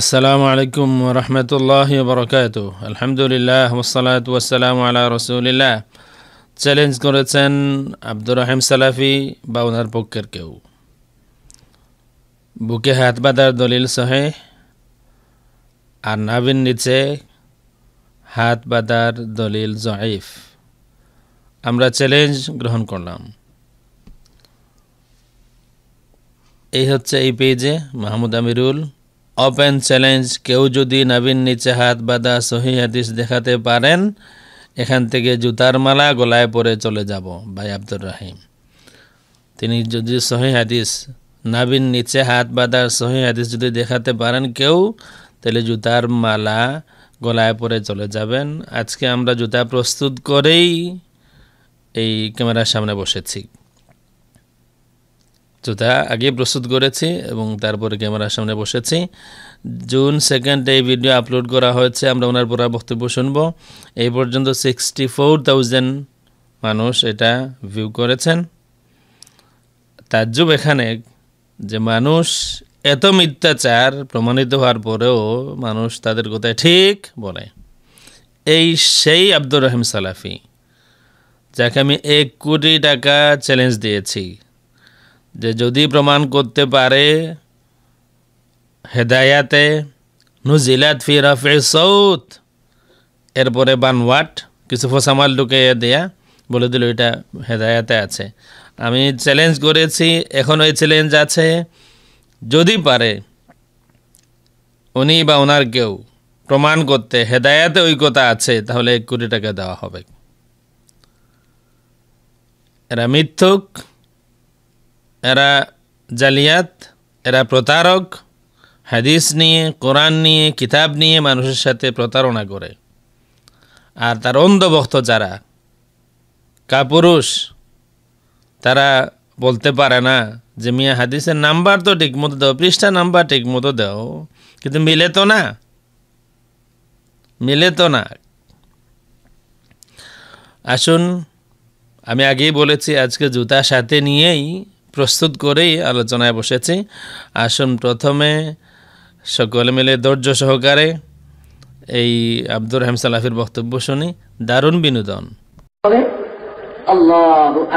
আসসালামু আলাইকুম রহমতুল্লাহ বরকাত আলহামদুলিল্লাহ ওসালাত ওয়াসালাম আল্লাহ রসুলিল্লাহ চ্যালেঞ্জ করেছেন আব্দুর রাহিম সালাফি বা ওনার পক্ষের কেউ বুকে হাত বাঁধার দলিল সহে আর নাবিন নিচে হাত বাঁধার দলিল জয়েফ আমরা চ্যালেঞ্জ গ্রহণ করলাম এই হচ্ছে এই পেজে মাহমুদ আমিরুল ওপেন চ্যালেঞ্জ কেউ যদি নাবিন নিচে হাত বাঁধা সহি হাদিস দেখাতে পারেন এখান থেকে জুতার মালা গলায় পরে চলে যাব ভাই আব্দুর রাহিম তিনি যদি সহি হাদিস নাবিন নিচে হাত বাঁধার সহি হাদিস যদি দেখাতে পারেন কেউ তাহলে জুতার মালা গলায় পরে চলে যাবেন আজকে আমরা জুতা প্রস্তুত করেই এই ক্যামেরার সামনে বসেছি তো তা আগে প্রস্তুত করেছি এবং তারপরে ক্যামেরার সামনে বসেছি জুন সেকেন্ডে এই ভিডিও আপলোড করা হয়েছে আমরা ওনার পুরা বক্তব্য শুনব এই পর্যন্ত সিক্সটি ফোর থাউজেন্ড মানুষ এটা ভিউ করেছেন তাজ্জুব এখানে যে মানুষ এত মিথ্যাচার প্রমাণিত হওয়ার পরেও মানুষ তাদের কথায় ঠিক বলে এই সেই আব্দুর রহিম সালাফি যাকে আমি এক কোটি টাকা চ্যালেঞ্জ দিয়েছি যে যদি প্রমাণ করতে পারে হেদায়াতে নুজিলাত ফি রাফে সৌত এরপরে বানওয়াট কিছু ফোসামাল ঢুকিয়ে দেয়া বলে দিল এটা হেদায়াতে আছে আমি চ্যালেঞ্জ করেছি এখন ওই চ্যালেঞ্জ আছে যদি পারে উনি বা ওনার কেউ প্রমাণ করতে হেদায়াতে কথা আছে তাহলে এক কোটি টাকা দেওয়া হবে এরা মিথ্যুক এরা জালিয়াত এরা প্রতারক হাদিস নিয়ে কোরআন নিয়ে কিতাব নিয়ে মানুষের সাথে প্রতারণা করে আর তার অন্ধভক্ত যারা কাপুরুষ তারা বলতে পারে না যে মিয়া হাদিসের নাম্বার তো ঠিকমতো দাও পৃষ্ঠা নাম্বার ঠিকমতো দাও কিন্তু মিলে তো না মিলে তো না আসুন আমি আগেই বলেছি আজকে জুতা সাথে নিয়েই প্রস্তুত করেই আলোচনায় বসেছি আসুন প্রথমে সকলে মিলে ধৈর্য সহকারে এই আব্দুর রহিম সালাফির বক্তব্য শুনি দারুণ বিনোদন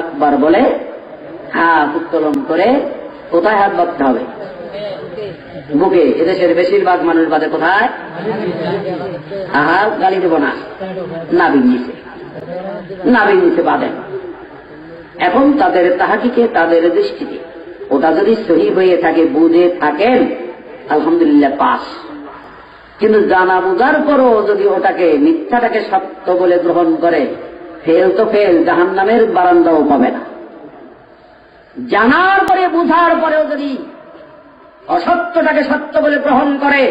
আকবার বলে হাত উত্তোলন করে কোথায় হাত বাঁধতে হবে বুকে এদেশের বেশিরভাগ মানুষ বাদে কোথায় গালি দেব না নিচে নিচে এবং তাদের তাহাকিকে তাদের দৃষ্টিতে ওটা যদি সহি হয়ে থাকে বুঝে থাকেন আলহামদুলিল্লাহ পাস কিন্তু জানা বোঝার পরও যদি ওটাকে মিথ্যাটাকে সত্য বলে গ্রহণ করে ফেল তো ফেল জাহান নামের বারান্দাও পাবে না জানার পরে বুঝার পরেও যদি অসত্যটাকে সত্য বলে গ্রহণ করে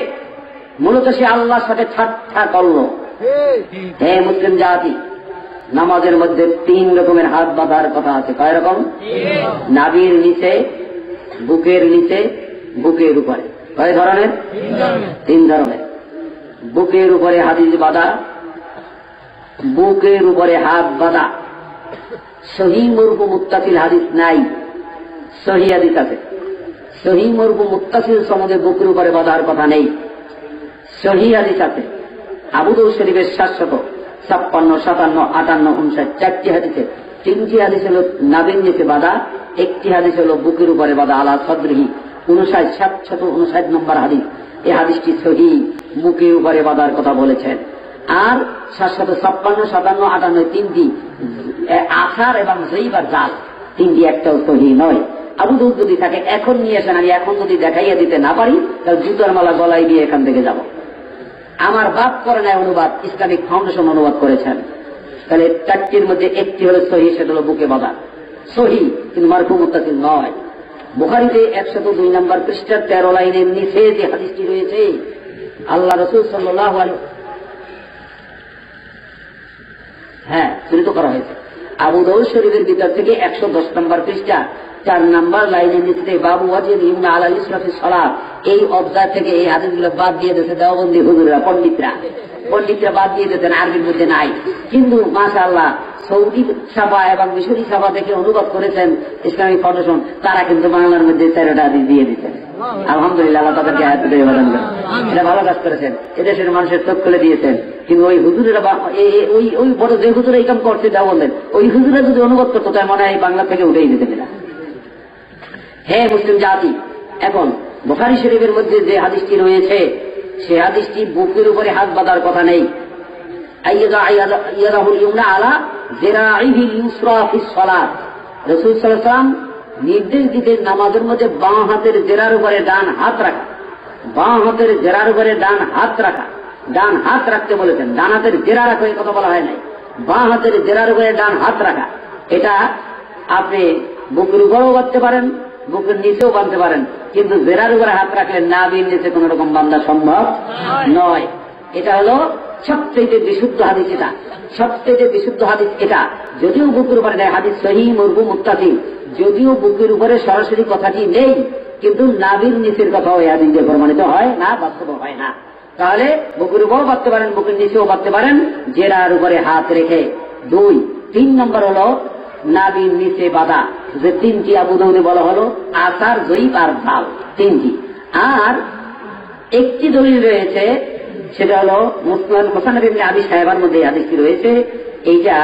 মূলত সে আল্লাহর সাথে ঠাট্টা করল হে মুসলিম জাতি নামাজের মধ্যে তিন রকমের হাত বাঁধার কথা আছে কয় রকম নাবির নিচে বুকের নিচে বুকের উপরে কয় ধরনের তিন ধরনের বুকের উপরে হাদিস বাঁধা বুকের উপরে হাত বাঁধা সহি মুরগু মুক্তাসিল হাদিস নাই সহি হাদিস আছে সহি মুরগু মুক্তাসিল সমাজে বুকের উপরে বাঁধার কথা নেই সহি হাদিস আছে আবুদৌ শরীফের শাশ্বত ছাপ্পান্ন সাতান্ন আটান্ন উনষাট চারটি হাদিসে তিনটি হাদিস হল নাবিন যেতে বাধা একটি হাদিস হল বুকের উপরে বাধা আলা সদরিহি উনষাট সাত সাতশত উনষাট নম্বর হাদিস এই হাদিসটি সহি বুকের উপরে বাধার কথা বলেছেন আর সাত শত ছাপ্পান্ন সাতান্ন আটান্ন তিনটি আসার এবং জৈবার জাল তিনটি একটাও সহি নয় আবু দুধ যদি তাকে এখন নিয়ে আসেন আমি এখন যদি দেখাইয়া দিতে না পারি তাহলে জুতার মালা গলায় দিয়ে এখান থেকে যাবো আমার বাপ করে নাই অনুবাদ ইসলামিক ফাউন্ডেশন অনুবাদ করেছেন তাহলে চারটির মধ্যে একটি হলো সহি সেটা হলো বুকে বাবা সহি কিন্তু মারফু মুতাকিল নয় বুখারিতে একশত দুই নম্বর পৃষ্ঠার তেরো লাইনের নিচে যে হাদিসটি রয়েছে আল্লাহ রসুল সাল্লাহ হ্যাঁ চিন্তিত করা হয়েছে আবু দৌল শরীফের ভিতর থেকে একশো দশ নম্বর পৃষ্ঠা চার নাম্বার লাইনের নিচে বাবু ওয়াজির ইমনা আলাল ইসরাফি সলা এই অবজার থেকে এই হাদিসগুলো বাদ দিয়ে দিতে দেওবন্দি হুজুরা পন্ডিতরা পন্ডিতরা বাদ দিয়ে দিতেন আরবির মধ্যে নাই কিন্তু মাসা আল্লাহ সৌদি সভা এবং মিশরি সভা থেকে অনুবাদ করেছেন ইসলামিক ফাউন্ডেশন তারা কিন্তু বাংলার মধ্যে তেরোটা আদি দিয়ে দিতেন আলহামদুলিল্লাহ আল্লাহ তাদেরকে হায়াতে অবদান এটা ভালো কাজ করেছেন এদেশের মানুষের চোখ খুলে দিয়েছেন কিন্তু ওই হুজুরেরা ওই ওই বড় যে হুজুরে এই কাম করছে যা বললেন ওই হুজুরে যদি অনুবাদ করতো তাই মনে হয় বাংলা থেকে উঠেই দিতে না হে মুসলিম জাতি এখন বোখারি শরীফের মধ্যে যে হাদিসটি রয়েছে সে হাদিসটি বুকের উপরে হাত বাঁধার কথা নেই আলা নির্দেশ দিতে নামাজের মধ্যে বাঁ হাতের জেরার উপরে ডান হাত রাখা বাঁ হাতের জেরার উপরে ডান হাত রাখা ডান হাত রাখতে বলেছেন ডান হাতের জেরা রাখো এই কথা বলা হয় নাই বাঁ হাতের জেরার উপরে ডান হাত রাখা এটা আপনি বুকের উপরেও করতে পারেন বুকের নিচেও বাঁধতে পারেন কিন্তু জেরার উপরে হাত রাখলে না নাবির নিচে কোন রকম বান্ধা সম্ভব নয় এটা হলো সবচেয়ে বিশুদ্ধ হাদিস এটা সবচেয়ে বিশুদ্ধ হাদিস এটা যদিও বুকের উপরে দেয় হাদিস সহি মুরগু মুক্তি যদিও বুকের উপরে সরাসরি কথাটি নেই কিন্তু নাবির নিচের কথা ওই হাদিস দিয়ে প্রমাণিত হয় না বাস্তব হয় না তাহলে বুকের উপরেও বাঁধতে পারেন বুকের নিচেও বাঁধতে পারেন জেরার উপরে হাত রেখে দুই তিন নম্বর হলো নাবির নিচে বাদা যে তিনটি আবুদৌনে বলা হলো আসার জৈব আর ভাল তিনটি আর একটি দলিল রয়েছে সেটা হলো মুসলমান হোসান ইবনে আবি সাহেবার মধ্যে আদেশটি রয়েছে এইটা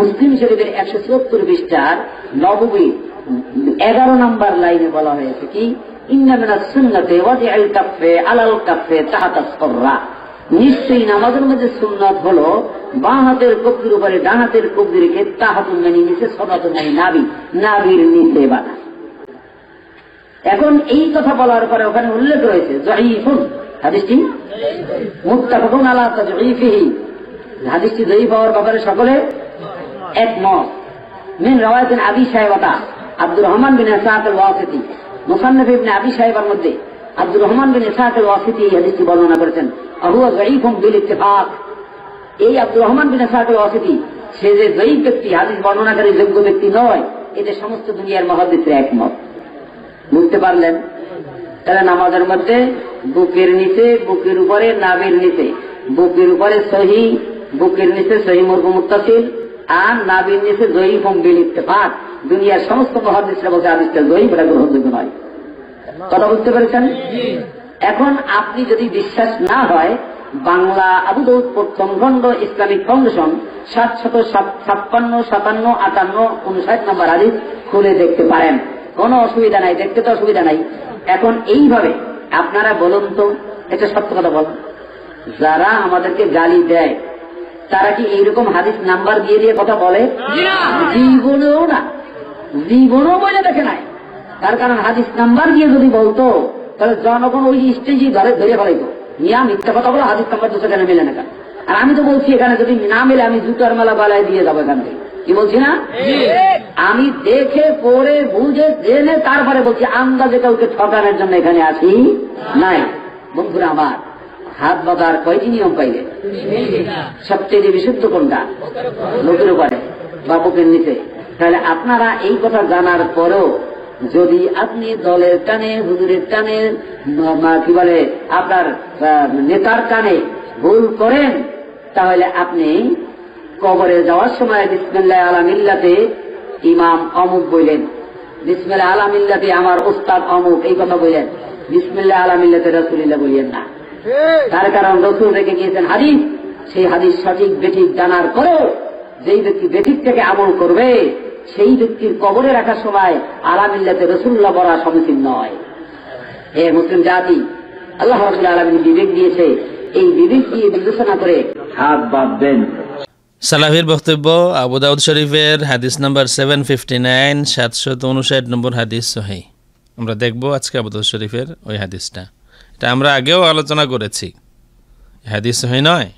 মুসলিম শরীফের একশো চুয়াত্তর পৃষ্ঠার নবমী এগারো নাম্বার লাইনে বলা হয়েছে কি ইন্দামিনা সুন্নতে ওয়াজি আল কাফে আলাল কাফে তাহাতা নিশ্চয়ই নামাজের মধ্যে সুন্নাত হলো বাঁ হাতের কবজির উপরে ডান হাতের কবজি রেখে হাত মানি নিচে সদাতুন মানি নাবি নাবির নিচে বাঁধা এখন এই কথা বলার পরে ওখানে উল্লেখ রয়েছে জয়ীফুন হাদিসটি মুক্তাফুন আলা জয়ীফিহি হাদিসটি জয়ী পাওয়ার ব্যাপারে সকলে একমত মিন রওয়ায়তুন আবি সাহেবতা আব্দুর রহমান বিন আসাদ আল ওয়াসিতি মুসান্নফ ইবনে আবি সাহেবের মধ্যে আব্দুর রহমান বিন ইসাকের ওয়াসিতি এই হাদিসটি বর্ণনা করেছেন আহুয়া জয়ীফম বিল ইত্তেফাক এই আব্দুর রহমান বিন ইসাকের ওয়াসিতি সে যে জয়ীফ ব্যক্তি হাদিস বর্ণনাকারী যোগ্য ব্যক্তি নয় এটা সমস্ত দুনিয়ার মহাদিত্রে একমত বুঝতে পারলেন তাহলে নামাজের মধ্যে বুকের নিচে বুকের উপরে নাবের নিচে বুকের উপরে সহি বুকের নিচে সহি মরকু মুক্তাশীল আর নাবির নিচে জয়ী ফম্বিল ইত্তেফাক দুনিয়ার সমস্ত মহাদিসরা বলছে আদিসটা জয়ী এটা গ্রহণযোগ্য নয় কথা বুঝতে পেরেছেন এখন আপনি যদি বিশ্বাস না হয় বাংলা আবুদৌদ প্রথম খণ্ড ইসলামিক ফাউন্ডেশন শত ছাপ্পান্ন সাতান্ন আটান্ন উনষাট নম্বর আদি খুলে দেখতে পারেন কোন অসুবিধা নাই দেখতে তো অসুবিধা নাই এখন এইভাবে আপনারা বলুন তো এটা সত্য কথা বলুন যারা আমাদেরকে গালি দেয় তারা কি এইরকম হাদিস নাম্বার দিয়ে দিয়ে কথা বলে জীবনেও না জীবনও বলে দেখে নাই তার কারণ হাদিস নাম্বার দিয়ে যদি বলতো তাহলে জনগণ ওই স্টেজে ধরে ধরে ফেলাইতো নিয়া মিথ্যা কথা বলো হাদিস নাম্বার তো কেন মেলে না আর আমি তো বলছি এখানে যদি না মেলে আমি জুতার মেলা বালায় দিয়ে যাবো এখান থেকে কি বলছি না আমি দেখে পড়ে বুঝে জেনে তারপরে বলছি আন্দাজে কাউকে ঠকানোর জন্য এখানে আছি নাই বন্ধুরা আমার হাত বাঁধার কয়টি নিয়ম পাইলে সবচেয়ে বিশুদ্ধ কোনটা লোকের উপরে বা নিচে তাহলে আপনারা এই কথা জানার পরেও যদি আপনি দলের টানে হুজুরের টানে কি বলে আপনার নেতার টানে ভুল করেন তাহলে আপনি কবরে যাওয়ার সময় বিসমিল্লা আলামিল্লাতে ইমাম অমুক বললেন বিসমিল্লা আলামিল্লাতে আমার ওস্তাদ অমুক এই কথা বললেন বিসমিল্লা আলামিল্লাতে রসুলিল্লা বললেন না তার কারণ রসুল রেখে গিয়েছেন হাদিস সেই হাদিস সঠিক বেঠিক জানার পরেও যেই ব্যক্তি বেঠিক থেকে আমল করবে সেই ব্যক্তির কবরে রাখার সময় আলামিল্লাতে রসুল্লাহ বলা সমীচীন নয় হে মুসলিম জাতি আল্লাহ রসুল আলমিন বিবেক দিয়েছে এই বিবেক দিয়ে বিবেচনা করে হাত বাঁধবেন সালাহির বক্তব্য আবুদাউদ শরীফের হাদিস নাম্বার সেভেন ফিফটি নাইন সাতশত উনষাট নম্বর হাদিস সহি আমরা দেখব আজকে আবুদাউদ শরীফের ওই হাদিসটা এটা আমরা আগেও আলোচনা করেছি হাদিস সহি নয়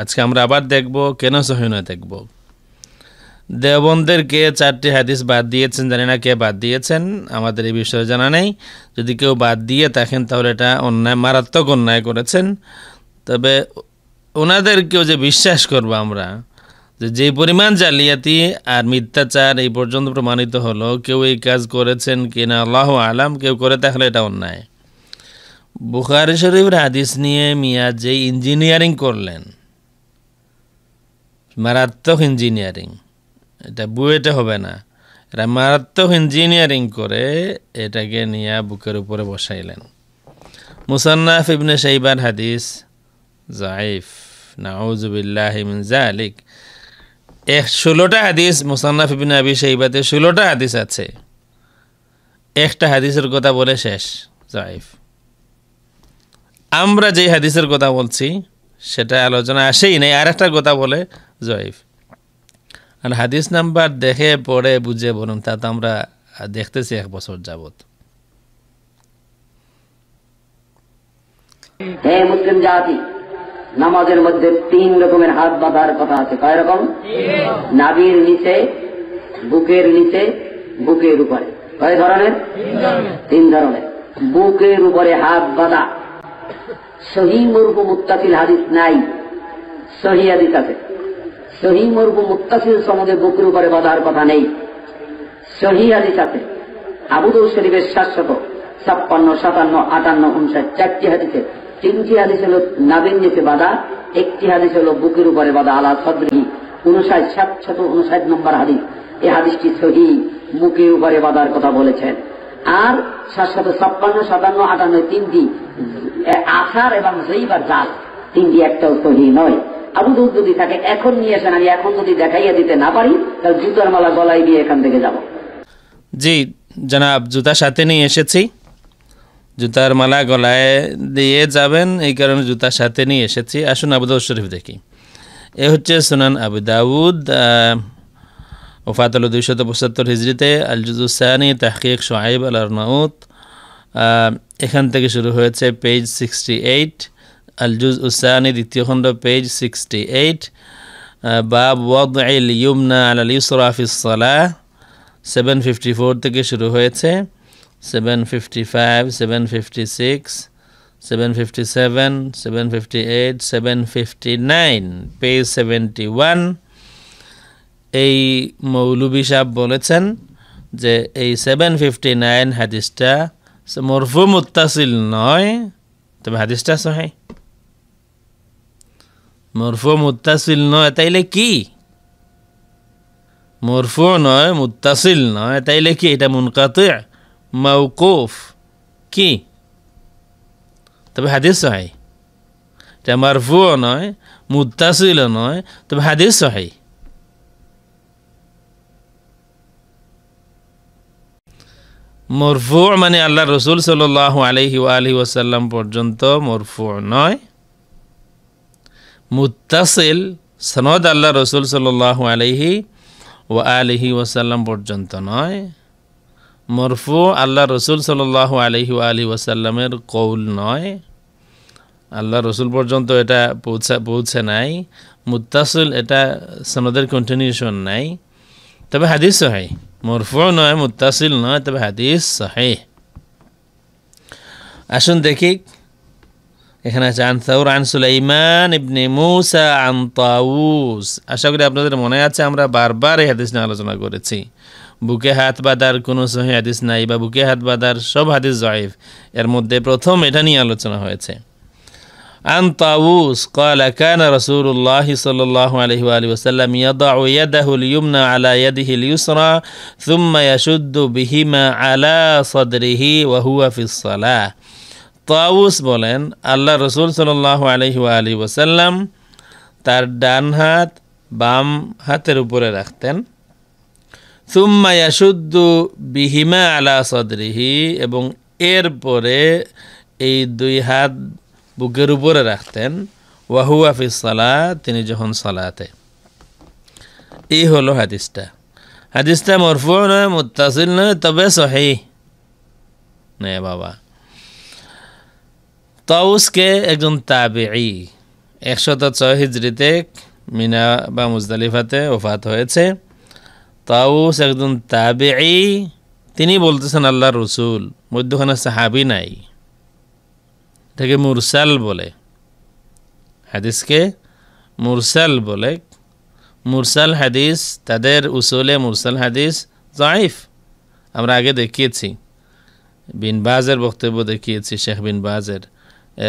আজকে আমরা আবার দেখব কেন সহি নয় দেখব কে চারটি হাদিস বাদ দিয়েছেন জানি না কে বাদ দিয়েছেন আমাদের এই বিষয়ে জানা নেই যদি কেউ বাদ দিয়ে থাকেন তাহলে এটা অন্যায় মারাত্মক অন্যায় করেছেন তবে ওনাদেরকেও যে বিশ্বাস করবো আমরা যে যে পরিমাণ জালিয়াতি আর মিথ্যাচার এই পর্যন্ত প্রমাণিত হলো কেউ এই কাজ করেছেন না আল্লাহ আলাম কেউ করে থাকলে এটা অন্যায় বুখারি শরীফের হাদিস নিয়ে মিয়া যে ইঞ্জিনিয়ারিং করলেন মারাত্মক ইঞ্জিনিয়ারিং এটা বুয়েটে হবে না এরা মারাত্মক ইঞ্জিনিয়ারিং করে এটাকে নিয়ে বুকের উপরে বসাইলেন মুসান্নাফ ইবনে সাইবার হাদিস জাইফ নাউজুবিল্লাহিমিন এক ষোলোটা হাদিস মুসান্নাফ ইবিন আবি সেইবাতে ষোলোটা হাদিস আছে একটা হাদিসের কথা বলে শেষ জাইফ আমরা যেই হাদিসের কথা বলছি সেটা আলোচনা আসেই নাই আর একটা কথা বলে জয়ীফ আর হাদিস নাম্বার দেখে পড়ে বুঝে বলুন তা তো আমরা দেখতেছি এক বছর যাবত হে মুসলিম জাতি নামাজের মধ্যে তিন রকমের হাত বাঁধার কথা আছে কয় রকম নাবির নিচে বুকের নিচে বুকের উপরে কয় ধরনের তিন ধরনের বুকের উপরে হাত বাঁধা সহি মুরুফ মুক্তাকিল হাদিস নাই সহি হাদিস আছে সহি মরবু মুক্তাসির সমাজে বুকুর উপরে বাধার কথা নেই সহি আলী সাথে আবুদুল শরীফের শাশ্বত ছাপ্পান্ন সাতান্ন আটান্ন উনষাট চারটি হাদিসে তিনটি হাদিস হল নাবিন নিচে বাধা একটি হাদিস হল বুকের উপরে বাধা আলা সদ্রী উনষাট সাতশত উনষাট নম্বর হাদিস এই হাদিসটি সহি বুকের উপরে বাধার কথা বলেছেন আর সাতশত ছাপ্পান্ন সাতান্ন আটান্ন তিনটি আসার এবং জৈবার জাল তিনটি একটাও সহি নয় আবু দৌদ যদি তাকে এখন নিয়ে আসেন আমি এখন যদি দেখাইয়া দিতে না পারি তাহলে জুতার মালা গলায় দিয়ে এখান থেকে যাব জি জনাব জুতা সাথে নিয়ে এসেছি জুতার মালা গলায় দিয়ে যাবেন এই কারণে জুতার সাথে নিয়ে এসেছি আসুন আবুদাউদ শরীফ দেখি এ হচ্ছে সুনান আবু দাউদ ওফাতল দুইশত পঁচাত্তর হিজড়িতে আলজুদুসানি তাহকিক সোহাইব আল আর এখান থেকে শুরু হয়েছে পেজ সিক্সটি এইট আলজুজ উসানি দ্বিতীয় খণ্ড পেজ সিক্সটি এইট বাব ওয়াদিল ইউমনা আল আল ইউসরাফিসলা সেভেন ফিফটি ফোর থেকে শুরু হয়েছে seven fifty five seven fifty six seven fifty seven seven fifty eight seven fifty nine page seventy one এই মৌলুবি সাহ বলেছেন যে এই সেভেন ফিফটি নাইন হাদিসটা মরফু মুত্তাসিল নয় তবে হাদিসটা সহায় মরফু মানে মুতাসিল নয় তাইলে কি মরফু নয় মুতাসিল নয় তাইলে কি এটা মুনকাতে মাউকুফ কি তবে হাদিস সহাই এটা মারফু নয় মুতাসিল নয় তবে হাদিস সহাই মরফু মানে আল্লাহ রসুল সাল আলহি আলহি ওসাল্লাম পর্যন্ত মরফু নয় মুতাসিল সনদ আল্লাহ রসুল সাল্লাহ আলহি ও আলহি ওসাল্লাম পর্যন্ত নয় মরফু আল্লাহ রসুল সাল্লাহ আলহি ও আলি ওসাল্লামের কৌল নয় আল্লাহ রসুল পর্যন্ত এটা পৌঁছা পৌঁছে নাই মুতাসুল এটা সনদের কন্টিনিউশন নাই তবে হাদিস সহে মরফু নয় মুতাসিল নয় তবে হাদিস সহে আসুন দেখি এখানে আছে আনসাউর সাউর আন সুলাইমান ইবনে মৌসা আন তাউস আশা করি আপনাদের মনে আছে আমরা বারবার এই হাদিস নিয়ে আলোচনা করেছি বুকে হাত বাঁধার কোনো সহি হাদিস নাই বা বুকে হাত বাঁধার সব হাদিস জয়েফ এর মধ্যে প্রথম এটা নিয়ে আলোচনা হয়েছে আন তাউস قال كان رسول الله صلى الله عليه وآله وسلم يضع يده اليمنى على يده اليسرى ثم يشد بهما على صدره وهو في الصلاة তাউস বলেন আল্লাহ রসুল সাল্লাহ আলহি আলী ওসাল্লাম তার ডান হাত বাম হাতের উপরে রাখতেন সুম্মা ইয়াসুদ্দু বিহিমা আলা সদরিহি এবং এরপরে এই দুই হাত বুকের উপরে রাখতেন ওয়াহু আফিস সালা তিনি যখন সালাতে এই হলো হাদিসটা হাদিসটা মরফু নয় মুতাসিল নয় তবে সহি নয় বাবা তাউসকে একজন তাবেই একশত ছয় হিজড়িতে মিনা বা মুজদালিফাতে ওফাত হয়েছে তাউস একজন তাবেই তিনি বলতেছেন আল্লাহ রসুল মধ্যখানে সাহাবি নাই এটাকে মুরসাল বলে হাদিসকে মুরসাল বলে মুরসাল হাদিস তাদের উসুলে মুরসাল হাদিস জাইফ আমরা আগে দেখিয়েছি বিন বাজের বক্তব্য দেখিয়েছি শেখ বিন বাজের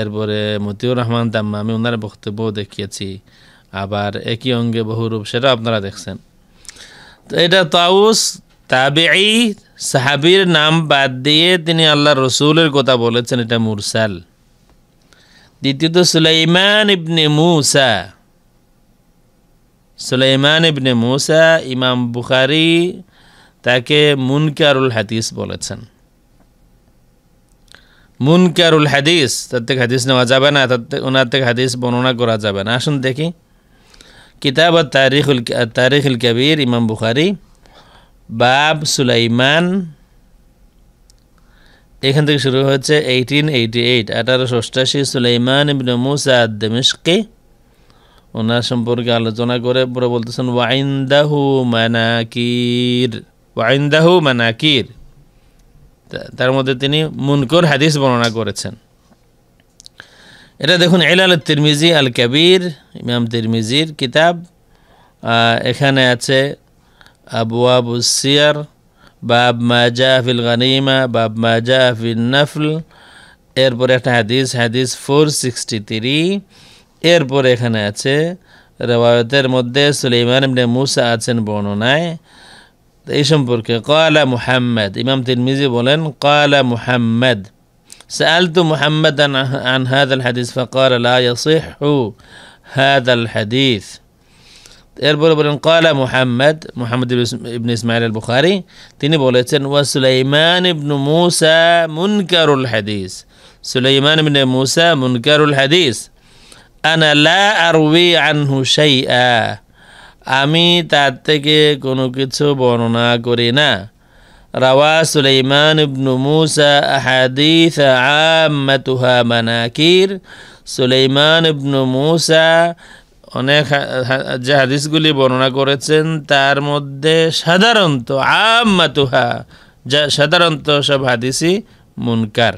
এরপরে মতিউর রহমান দাম্মা আমি ওনার বক্তব্য দেখিয়েছি আবার একই অঙ্গে বহুরূপ সেটা আপনারা দেখছেন তো এটা তাউস তাবেই সাহাবির নাম বাদ দিয়ে তিনি আল্লাহ রসুলের কথা বলেছেন এটা মুরসাল দ্বিতীয়ত সুলাইমান ইবনে মুসা সুলাইমান ইবনে মুসা ইমাম বুখারি তাকে মুনকারুল হাতিস বলেছেন মুনকারুল হাদিস তার থেকে হাদিস নেওয়া যাবে না তার ওনার থেকে হাদিস বর্ণনা করা যাবে না আসুন দেখি কিতাব তারিখুল তারিখুল কবির ইমাম বুখারি বাব সুলাইমান এখান থেকে শুরু হচ্ছে এইটিন এইটি এইট আঠারোশো অষ্টাশি সুলাইমান ইবিন মুসাদ মিশকি ওনার সম্পর্কে আলোচনা করে পুরো বলতেছেন ওয়াইন্দাহু মানাকির ওয়াইন্দাহু মানাকির তার মধ্যে তিনি মুনকর হাদিস বর্ণনা করেছেন এটা দেখুন এলাল তিরমিজি আল কাবির ইমাম তিরমিজির কিতাব এখানে আছে আবু আবু সিয়ার বাব মাজা ফিল গানিমা বাব মাজা ফিল নফল এরপরে একটা হাদিস হাদিস ফোর সিক্সটি থ্রি এরপরে এখানে আছে রেওয়ায়তের মধ্যে সুলেইমান মুসা আছেন বর্ণনায় এই সম্পর্কে قال محمد ইমাম تلميذي বলেন قال محمد سألت محمدا عن هذا الحديث فقال لا يصح هذا الحديث قال محمد محمد بن إسماعيل البخاري تني بولتن وسليمان بن موسى منكر الحديث سليمان بن موسى منكر الحديث أنا لا أروي عنه شيئا আমি তার থেকে কোনো কিছু বর্ণনা করি না রাওয়া সুলাইমান ইবনু মুসা হাদিস আমাতুহা মানাকির সুলাইমান ইবনু মুসা অনেক যে হাদিসগুলি বর্ণনা করেছেন তার মধ্যে সাধারণত আমাতুহা যা সাধারণত সব হাদিসই মুনকার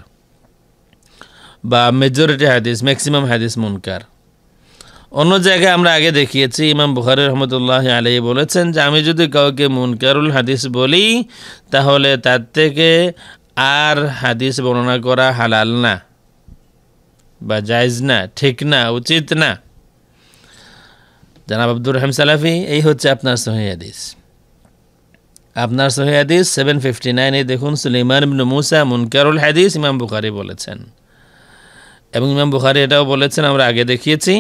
বা মেজরিটি হাদিস ম্যাক্সিমাম হাদিস মুনকার অন্য জায়গায় আমরা আগে দেখিয়েছি ইমাম বুখারি রহমতুল্লাহ আলী বলেছেন যে আমি যদি কাউকে মুনকারুল হাদিস বলি তাহলে তার থেকে আর হাদিস বর্ণনা করা হালাল না বা জায়জ না ঠিক না উচিত না জানাব আব্দুর রহম সালাফি এই হচ্ছে আপনার সহি হাদিস আপনার সহি হাদিস সেভেন ফিফটি নাইনে দেখুন সুলেমান মুসা মুনকারুল হাদিস ইমাম বুখারি বলেছেন এবং ইমাম বুখারি এটাও বলেছেন আমরা আগে দেখিয়েছি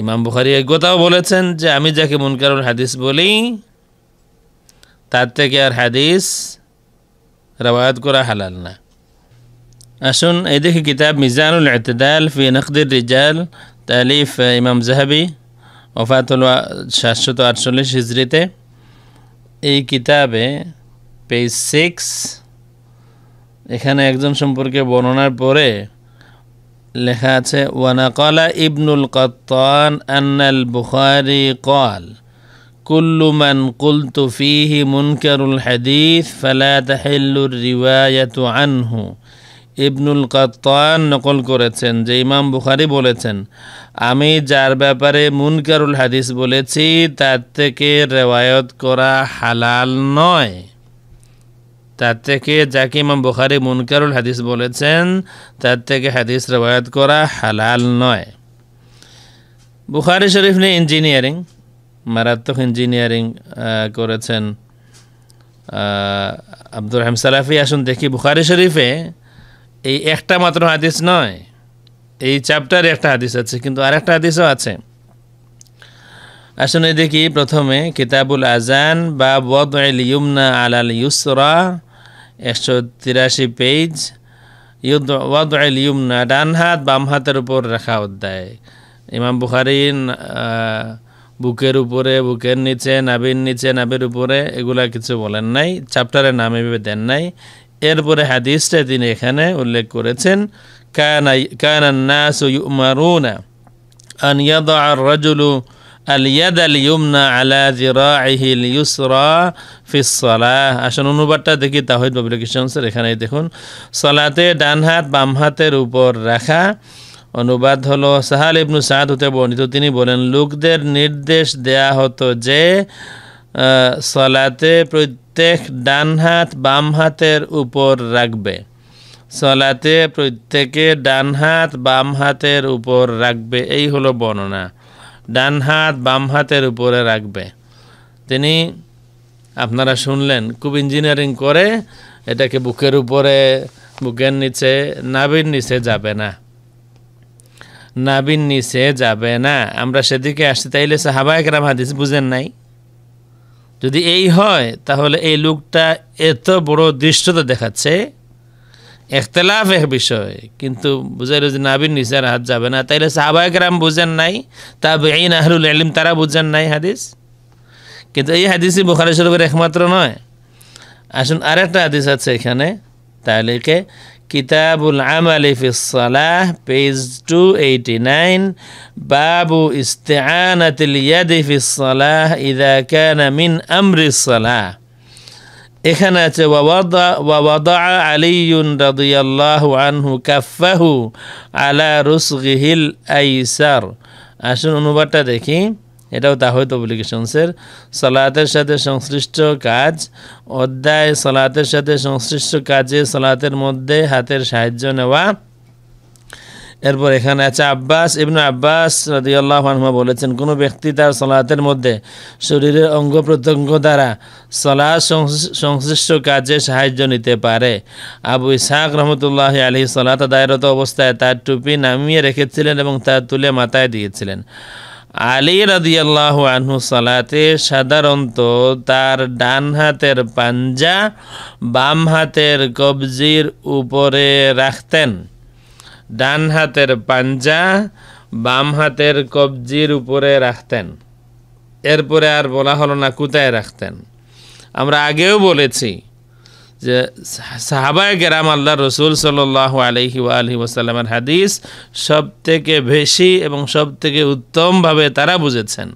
ইমাম বুখারি এক কথাও বলেছেন যে আমি যাকে মুনকারুল হাদিস বলি তার থেকে আর হাদিস রবায়াত করা হালাল না আসুন এদিকে কিতাব মিজানুল এতদাল ফি নকদির রিজাল তালিফ ইমাম জাহাবি ওফাতুল সাতশত আটচল্লিশ হিজড়িতে এই কিতাবে পেজ সিক্স এখানে একজন সম্পর্কে বর্ণনার পরে লেখা আছে ওয়ানাকলা ইবনুল কত্তান আন্নাল বুখারি কল কুল্লু মান কুলতু ফিহি মুনকারুল হাদিস ফালা তাহিল্লুর রিওয়ায়াতু আনহু ইবনুল কাত্তান নকল করেছেন যে ইমাম বুখারি বলেছেন আমি যার ব্যাপারে মুনকারুল হাদিস বলেছি তার থেকে রেওয়ায়ত করা হালাল নয় তার থেকে যাকে ইমাম বুখারি মুনকারুল হাদিস বলেছেন তার থেকে হাদিস রেওয়ায়ত করা হালাল নয় বুখারি শরীফ নিয়ে ইঞ্জিনিয়ারিং মারাত্মক ইঞ্জিনিয়ারিং করেছেন আব্দুর রহিম সালাফি আসুন দেখি বুখারি শরীফে এই একটা মাত্র হাদিস নয় এই চ্যাপ্টারে একটা হাদিস আছে কিন্তু আর একটা হাদিসও আছে আসলে দেখি প্রথমে কিতাবুল আজান বা বদ ইউমনা আলাল ইউসরা একশো তিরাশি পেজ ওয়াদুল ইউমনা ডান হাত বাম হাতের উপর রাখা অধ্যায় ইমাম বুখারিন বুকের উপরে বুকের নিচে নাবির নিচে নাবির উপরে এগুলা কিছু বলেন নাই চ্যাপ্টারের নাম এভাবে দেন নাই এরপরে হাদিসটা তিনি এখানে উল্লেখ করেছেন কানা কানান্নাসু ইউমারুনা আন ইয়াদা আর রাজুলু আলিয়াদ আল ইউমনা আলা জিরাহিল ইউসরা ফিসলাহ আসন অনুবাদটা দেখি তাহিদ পাবলিকেশনসের এখানেই দেখুন সলাতে ডান হাত বাম হাতের উপর রাখা অনুবাদ হলো সাহাল ইবনু সাদ হতে বর্ণিত তিনি বলেন লোকদের নির্দেশ দেয়া হতো যে সলাতে প্রত্যেক ডান হাত বাম হাতের উপর রাখবে সলাতে প্রত্যেকে ডান হাত বাম হাতের উপর রাখবে এই হলো বর্ণনা ডান হাত বাম হাতের উপরে রাখবে তিনি আপনারা শুনলেন খুব ইঞ্জিনিয়ারিং করে এটাকে বুকের উপরে বুকের নিচে নাবির নিচে যাবে না নাবির নিচে যাবে না আমরা সেদিকে আসছি তাইলে সাহাবা একরাম হাদিস বুঝেন নাই যদি এই হয় তাহলে এই লোকটা এত বড় দৃশ্যতা দেখাচ্ছে এখতলাফের বিষয় কিন্তু বুঝাইল যে নাবির নিচের হাত যাবে না তাইলে সাহাবাহাম বুঝেন নাই তা এই নাহরুল আলিম তারা বুঝেন নাই হাদিস কিন্তু এই হাদিসই বোখারি শরীফের একমাত্র নয় আসুন আর একটা হাদিস আছে এখানে তাহলে কে কিতাবুল সালাহ পেজ টু এইটি নাইন বাবু ইস্তেআনাতিল ইয়াদিফিসালাহ ইদা কানা মিন আমরিসালাহ এখানে আছে আলিউন আনহু কাফাহু আলা রুসগিহিল আইসার আসুন অনুবাদটা দেখি এটাও তাহিদ অ্যাপ্লিকেশনসের সালাতের সাথে সংশ্লিষ্ট কাজ অধ্যায় সালাতের সাথে সংশ্লিষ্ট কাজে সালাতের মধ্যে হাতের সাহায্য নেওয়া এরপর এখানে আছে আব্বাস ইবনু আব্বাস রদিয়াল্লাহ বলেছেন কোনো ব্যক্তি তার সলাতের মধ্যে শরীরের অঙ্গ প্রত্যঙ্গ দ্বারা সলা সংশ্লিষ্ট কাজে সাহায্য নিতে পারে আবু ইসাক রহমতুল্লাহ আলী সলাত দায়রত অবস্থায় তার টুপি নামিয়ে রেখেছিলেন এবং তার তুলে মাথায় দিয়েছিলেন আলী রদিয়াল্লাহ আনহু সলাতে সাধারণত তার ডান হাতের পাঞ্জা বাম হাতের কবজির উপরে রাখতেন ডান হাতের পাঞ্জা বাম হাতের কবজির উপরে রাখতেন এরপরে আর বলা হলো না কোথায় রাখতেন আমরা আগেও বলেছি যে সাহাবায় গেরাম আল্লাহ রসুল সাল আলহি আলহি ওসাল্লামের হাদিস সব থেকে বেশি এবং সব থেকে উত্তমভাবে তারা বুঝেছেন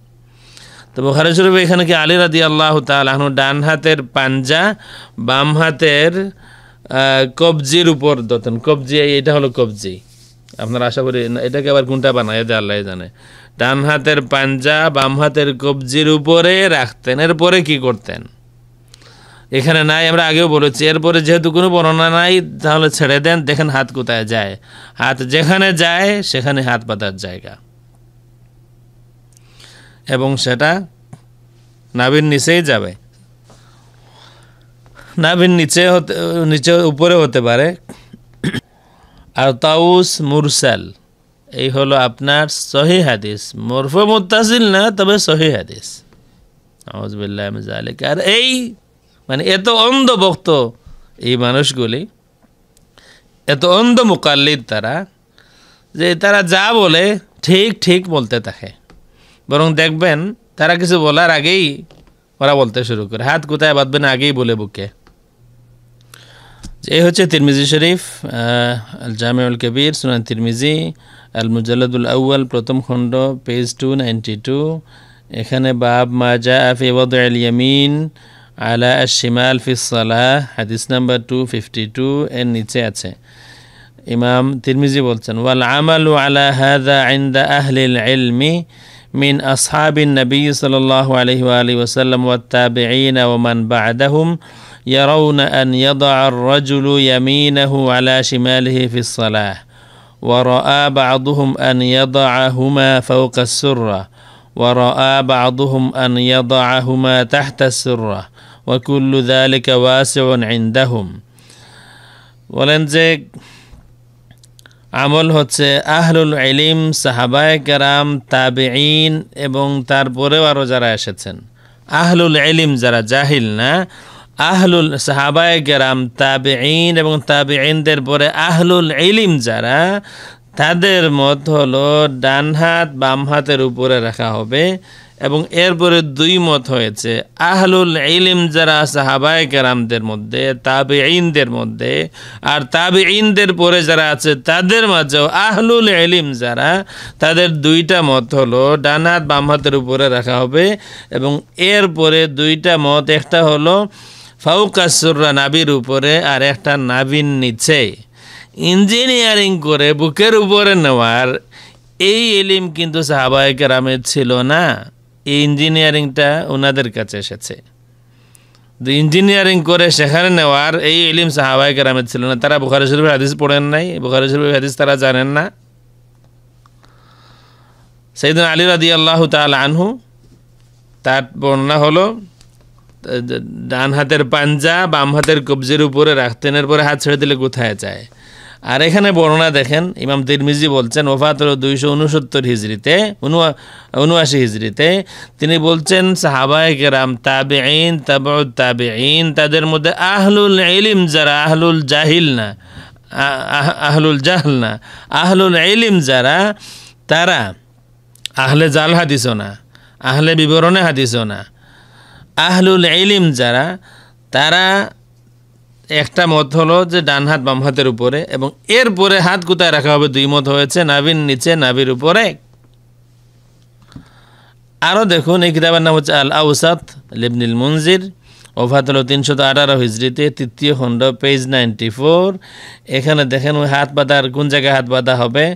তো বোখারি এখানে কি আলী রাদি আল্লাহ তালাহনু ডান হাতের পাঞ্জা বাম হাতের কবজির উপর দতন কবজি এটা হলো কবজি আপনার আশা করি এটাকে আবার কোনটা বানায় দেয় আল্লাহ জানে ডান হাতের পাঞ্জা বাম হাতের কবজির উপরে রাখতেন এরপরে কি করতেন এখানে নাই আমরা আগেও বলেছি এরপরে যেহেতু কোনো বর্ণনা নাই তাহলে ছেড়ে দেন দেখেন হাত কোথায় যায় হাত যেখানে যায় সেখানে হাত পাতার জায়গা এবং সেটা নাবির নিচেই যাবে না ভিন নিচে হতে নিচে উপরে হতে পারে আর তাউস মুরসাল এই হলো আপনার সহি হাদিস মরফ মুতাসিল না তবে সহি হাদিস আউজবিল্লাহ আলিক আর এই মানে এত অন্ধভক্ত এই মানুষগুলি এত অন্ধ মোকাল্লিদ তারা যে তারা যা বলে ঠিক ঠিক বলতে থাকে বরং দেখবেন তারা কিছু বলার আগেই ওরা বলতে শুরু করে হাত কোথায় বাঁধবেন আগেই বলে বুকে এই হচ্ছে তিরমিজি শরীফ আল জামিউল কবির সুনান তিরমিজি আল মুজাল্লাদুল আউ্য়াল প্রথম খণ্ড পেজ টু নাইনটি টু এখানে বাব মাজা আফি ওয়াদ আল ইয়ামিন আলা আল ফিসালাহ হাদিস নাম্বার টু ফিফটি টু এর নিচে আছে ইমাম তিরমিজি বলছেন ওয়াল আমালু আলা হাদা আইন্দা আহলিল ইলমি من أصحاب النبي صلى الله عليه وآله وسلم والتابعين ومن بعدهم يرون أن يضع الرجل يمينه على شماله في الصلاة ورأى بعضهم أن يضعهما فوق السرة ورأى بعضهم أن يضعهما تحت السرة وكل ذلك واسع عندهم বলেন যে আমল হচ্ছে আহলুল ইলিম সাহাবায় কারাম তাবেইন এবং তারপরেও আরও যারা এসেছেন আহলুল ইলিম যারা জাহিল না আহলুল সাহাবায় গেরাম তাবেইন এবং তাবেইনদের পরে আহলুল ইলিম যারা তাদের মত হলো ডান হাত বাম হাতের উপরে রাখা হবে এবং এরপরে দুই মত হয়েছে আহলুল ইলিম যারা সাহাবায় কেরামদের মধ্যে তাবে ইনদের মধ্যে আর তাবে ইনদের পরে যারা আছে তাদের মাঝেও আহলুল ইলিম যারা তাদের দুইটা মত হলো ডান হাত বাম হাতের উপরে রাখা হবে এবং এরপরে দুইটা মত একটা হলো ফাউকাসুররা নাবির উপরে আর একটা নাবির নিচে ইঞ্জিনিয়ারিং করে বুকের উপরে নেওয়ার এই এলিম কিন্তু সাহাবাহিকের কেরামের ছিল না এই ইঞ্জিনিয়ারিংটা ওনাদের কাছে এসেছে ইঞ্জিনিয়ারিং করে সেখানে নেওয়ার এই এলিম সাহাবাই গ্রামের ছিল না তারা বুখারি শরীফের হাদিস পড়েন নাই বুখারি শরীফের হাদিস তারা জানেন না সেইদিন আলী রাদি আল্লাহ তাল আনহু তার বর্ণনা হলো ডান হাতের পাঞ্জা বাম হাতের কবজির উপরে রাখতেন এরপরে হাত ছেড়ে দিলে কোথায় যায় আর এখানে বর্ণনা দেখেন ইমাম তিরমিজি বলছেন ওফাত দুইশো উনসত্তর হিজড়িতে উনআশি হিজড়িতে তিনি বলছেন সাহাবায় কেরাম তাবে আইন তাব তাবে আইন তাদের মধ্যে আহলুল এলিম যারা আহলুল জাহিল না আহলুল জাহল না আহলুল এলিম যারা তারা আহলে জাল হাদিস না আহলে বিবরণে হাদিস না আহলুল ইলিম যারা তারা একটা মত হলো যে ডান হাত বাম হাতের উপরে এবং এরপরে হাত কোথায় রাখা হবে দুই মত হয়েছে নাভির নিচে নাভির উপরে আরও দেখুন এই কিতাবের নাম হচ্ছে আল আউসাত লিবনিল মঞ্জির ওফাত হলো তিনশত আঠারো হিজড়িতে তৃতীয় খণ্ড পেজ নাইনটি ফোর এখানে দেখেন ওই হাত বাঁধার কোন জায়গায় হাত বাঁধা হবে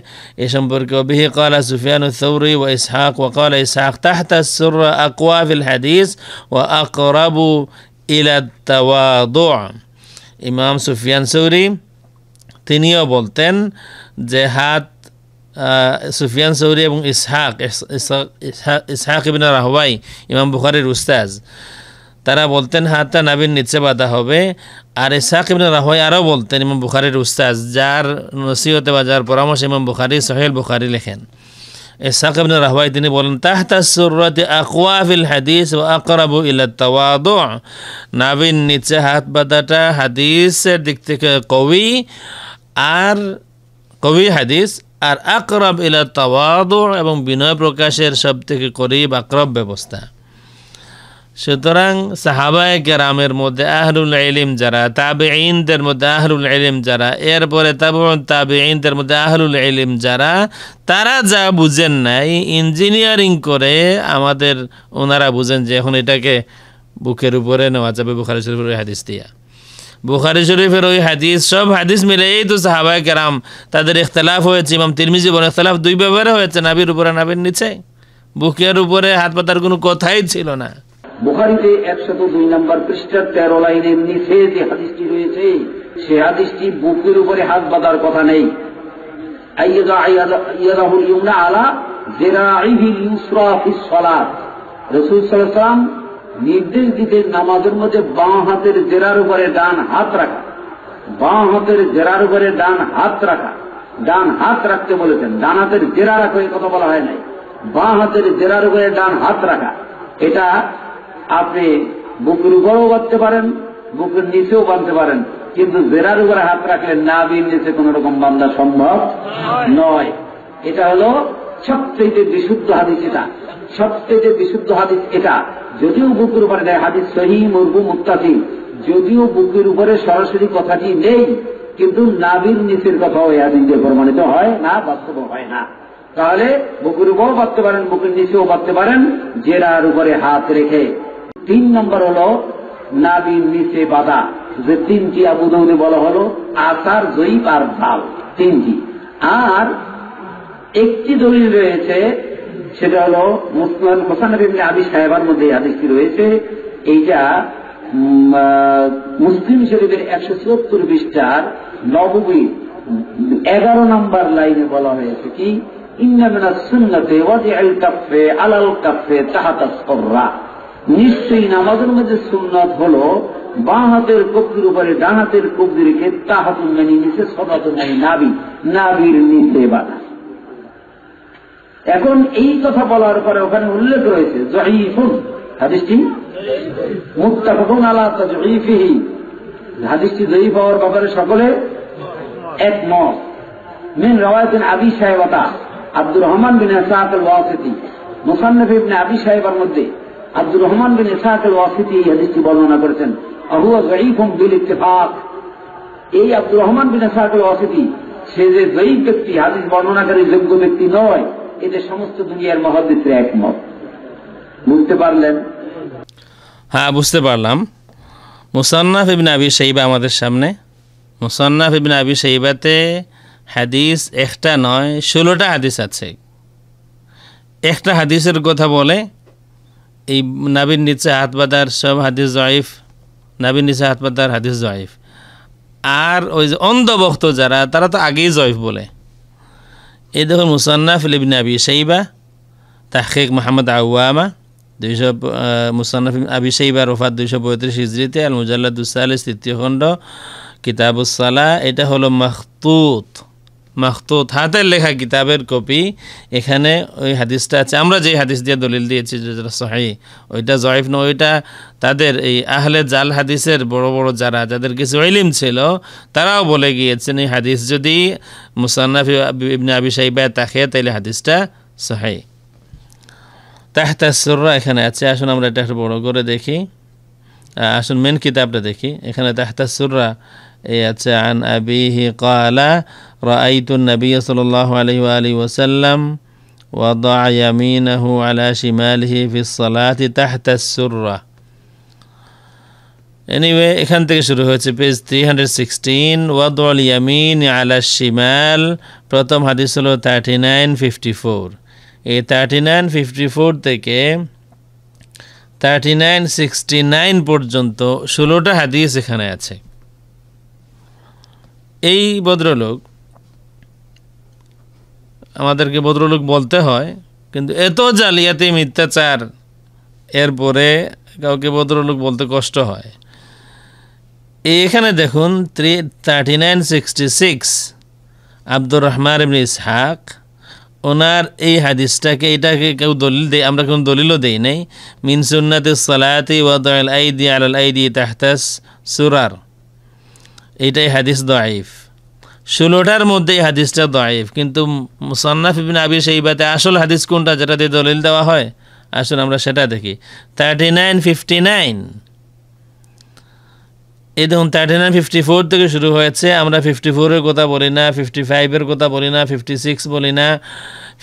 এ সম্পর্কে অবিহি কলা সুফিয়ান সৌরি ও ইসহাক ও কলা ইসহাক তাহতা সুর আকওয়াফিল হাদিস ও আকরাবু ইলা তাওয়াদু ইমাম সুফিয়ান সৌরি তিনিও বলতেন যে হাত সুফিয়ান সৌরি এবং ইসহাক ইসহাক ইবিন রাহওয়াই ইমাম বুখারির উস্তাজ তারা বলতেন হাতটা হ্যাঁ, নাবির নিচে বাঁধা হবে আর ইসাক ইবনে রাহয় আরও বলতেন ইমাম বুখারির উস্তাজ যার নসিহতে বা যার পরামর্শ ইমাম বুখারি সোহেল বুখারি লেখেন ইসাক ইবনে রাহয় তিনি বলেন তাহতা সুরতে আকওয়াফিল হাদিস ও আকরাবু ইলা তাওয়াদ নাবির নিচে হাত বাঁধাটা হাদিসের দিক থেকে কবি আর কবি হাদিস আর আকরাব ইলা তওয়াদ এবং বিনয় প্রকাশের সব থেকে করিব আকরব ব্যবস্থা সুতরাং সাহাবায় গ্রামের মধ্যে আহরুল ইলিম যারা তাবে ইনদের মধ্যে আহরুল ইলিম যারা এরপরে তাবে ইনদের মধ্যে আহরুল ইলিম যারা তারা যা বুঝেন নাই ইঞ্জিনিয়ারিং করে আমাদের ওনারা বুঝেন যে এখন এটাকে বুকের উপরে নেওয়া যাবে বুখারি শরীফের হাদিস দিয়া বুখারি শরীফের ওই হাদিস সব হাদিস মিলে এই তো সাহাবায় গ্রাম তাদের ইখতলাফ হয়েছে ইমাম তিরমিজি বলে ইখতলাফ দুই ব্যাপারে হয়েছে নাবির উপরে নাবির নিচে বুকের উপরে হাত পাতার কোনো কথাই ছিল না বুখারিতে একশত দুই নম্বর পৃষ্ঠার তেরো লাইনের নিচে যে হাদিসটি রয়েছে সে হাদিসটি বুকের উপরে হাত বাঁধার কথা নেই আলা নির্দেশ দিতে নামাজের মধ্যে বাঁ হাতের জেরার উপরে ডান হাত রাখা বাঁ হাতের জেরার উপরে ডান হাত রাখা ডান হাত রাখতে বলেছেন ডান হাতের জেরা রাখো এই কথা বলা হয় নাই বাঁ হাতের জেরার উপরে ডান হাত রাখা এটা আপনি বুকের উপরেও বাঁধতে পারেন বুকের নিচেও বাঁধতে পারেন কিন্তু জেরার উপরে হাত রাখলে না বিন নিচে কোন রকম বান্ধা সম্ভব নয় এটা হলো সবচেয়ে বিশুদ্ধ হাদিস এটা সবচেয়ে বিশুদ্ধ হাদিস এটা যদিও বুকের উপরে দেয় হাদিস সহি মুরগু মুক্তাসিম যদিও বুকের উপরে সরাসরি কথাটি নেই কিন্তু নাবির নিচের কথাও এই হাদিস দিয়ে প্রমাণিত হয় না বাস্তব হয় না তাহলে বুকের উপরেও বাঁধতে পারেন বুকের নিচেও বাঁধতে পারেন জেরার উপরে হাত রেখে তিন নম্বর হলো নাবির নিচে বাধা যে তিনটি আবুদৌনে বলা হলো আসার জৈব আর ভাল তিনটি আর একটি দলিল রয়েছে সেটা হলো মুসলমান হোসান আবি সাহেবার মধ্যে আদেশটি রয়েছে এইটা মুসলিম শরীফের একশো চুয়াত্তর পৃষ্ঠার নবমী এগারো নম্বর লাইনে বলা হয়েছে কি ইন্দামিনা সুন্নতে ওয়াজি আল কাফে আলাল কাফে তাহাতা সর্রা নিশ্চয়ই নামাজের মধ্যে সুন্নাত হল বা হাতের কবজির উপরে ডান হাতের কবজি রেখে তাহাতুন জানি নিচে সদাতুন জানি নাবি নাবির নিচে বাধা এখন এই কথা বলার পরে ওখানে উল্লেখ রয়েছে জহিফুন হাদিসটি মুক্তা মুক্তাফুন আলা জহিফিহি হাদিসটি জয়ীফ হওয়ার ব্যাপারে সকলে একমত মেন রওয়ায়তিন আবি সাহেবতা আব্দুর রহমান বিন আসাদ আল ওয়াসিতি আবি সাহেবের মধ্যে আব্দুর রহমান বিন ইসাহের ওয়াসিতি এই হাদিসটি বর্ণনা করেছেন বিল ইত্তেফাক এই আব্দুর রহমান বিন ইসাহের ওয়াসিতি সে যে জয়ীফ ব্যক্তি হাদিস বর্ণনাকারী যোগ্য ব্যক্তি নয় এতে সমস্ত দুনিয়ার মহাদিসের একমত বুঝতে পারলেন হ্যাঁ বুঝতে পারলাম মুসান্নাফ ইবিন আবি সেইবা আমাদের সামনে মুসান্নাফ ইবিন আবি সেইবাতে হাদিস একটা নয় ষোলোটা হাদিস আছে একটা হাদিসের কথা বলে এই নাবির নিচে হাত বাঁধার সব হাদিস জয়ীফ নাবির নিচে হাত বাঁধার হাদিস জয়ীফ আর ওই যে অন্ধভক্ত যারা তারা তো আগেই জয়ীফ বলে এই দেখুন মুসান্নাফ ইবিন আবি সেইবা তাহেক মোহাম্মদ আউয়ামা দুইশো মুসান্নাফ আবি সেইবা রোফাত দুইশো পঁয়ত্রিশ হিজড়িতে আল মুজাল্লাদুসাল তৃতীয় খণ্ড কিতাবুসালা এটা হলো মাহতুত মাহতুত হাতের লেখা কিতাবের কপি এখানে ওই হাদিসটা আছে আমরা যে হাদিস দিয়ে দলিল দিয়েছি যেটা সহি ওইটা জয়েফ নয় ওইটা তাদের এই আহলে জাল হাদিসের বড় বড় যারা যাদের কিছু ইলিম ছিল তারাও বলে গিয়েছেন এই হাদিস যদি মুসান্নাফি ইবনে আবি সাইবায় তাকে তাইলে হাদিসটা সহাই তাহতাসুররা এখানে আছে আসুন আমরা এটা একটু বড় করে দেখি আসুন মেন কিতাবটা দেখি এখানে তাহতাসুররা এই আছে আন আবিহি কালা رأيت النبي صلى الله عليه وآله وسلم وضع يمينه على شماله في الصلاة تحت السرة anyway এখান থেকে শুরু হয়েছে পেজ 316 ওয়াদুল ইয়ামিন আলা শিমাল প্রথম হাদিস হলো 3954 এই 3954 থেকে 3969 পর্যন্ত 16টা হাদিস এখানে আছে এই ভদ্রলোক আমাদেরকে ভদ্রলোক বলতে হয় কিন্তু এত জালিয়াতি মিথ্যাচার এরপরে কাউকে ভদ্রলোক বলতে কষ্ট হয় এখানে দেখুন three thirty nine sixty six Abdur Rahman ibn Ishaq ওনার এই হাদিসটাকে এটাকে কেউ দলিল দেয় আমরা কোনো দলিলও দেই নাই সালায়াতি সুন্নাতে সালাতি আই আইদি আল আইদি তাহতাস সুরার এইটাই হাদিস দাইফ ষোলোটার মধ্যে এই হাদিসটা দয়েব কিন্তু মুসান্নাফ ইবিন আবি বাতে আসল হাদিস কোনটা যেটা দিয়ে দলিল দেওয়া হয় আসুন আমরা সেটা দেখি থার্টি নাইন ফিফটি নাইন এই দেখুন থার্টি নাইন ফিফটি ফোর থেকে শুরু হয়েছে আমরা ফিফটি ফোরের কথা বলি না ফিফটি ফাইভের কথা বলি না ফিফটি সিক্স বলি না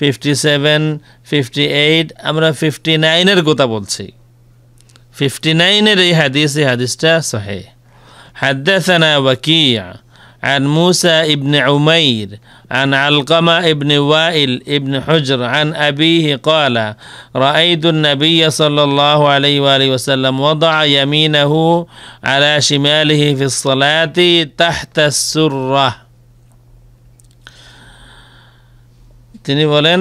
ফিফটি সেভেন ফিফটি এইট আমরা ফিফটি নাইনের কথা বলছি ফিফটি নাইনের এই হাদিস এই হাদিসটা সহে হাদ্দাসানা ওয়াকিয়া عن موسى ابن عمير عن علقمة ابن وائل ابن حجر عن أبيه قال رأيت النبي صلى الله عليه وآله وسلم وضع يمينه على شماله في الصلاة تحت السرة তিনি বলেন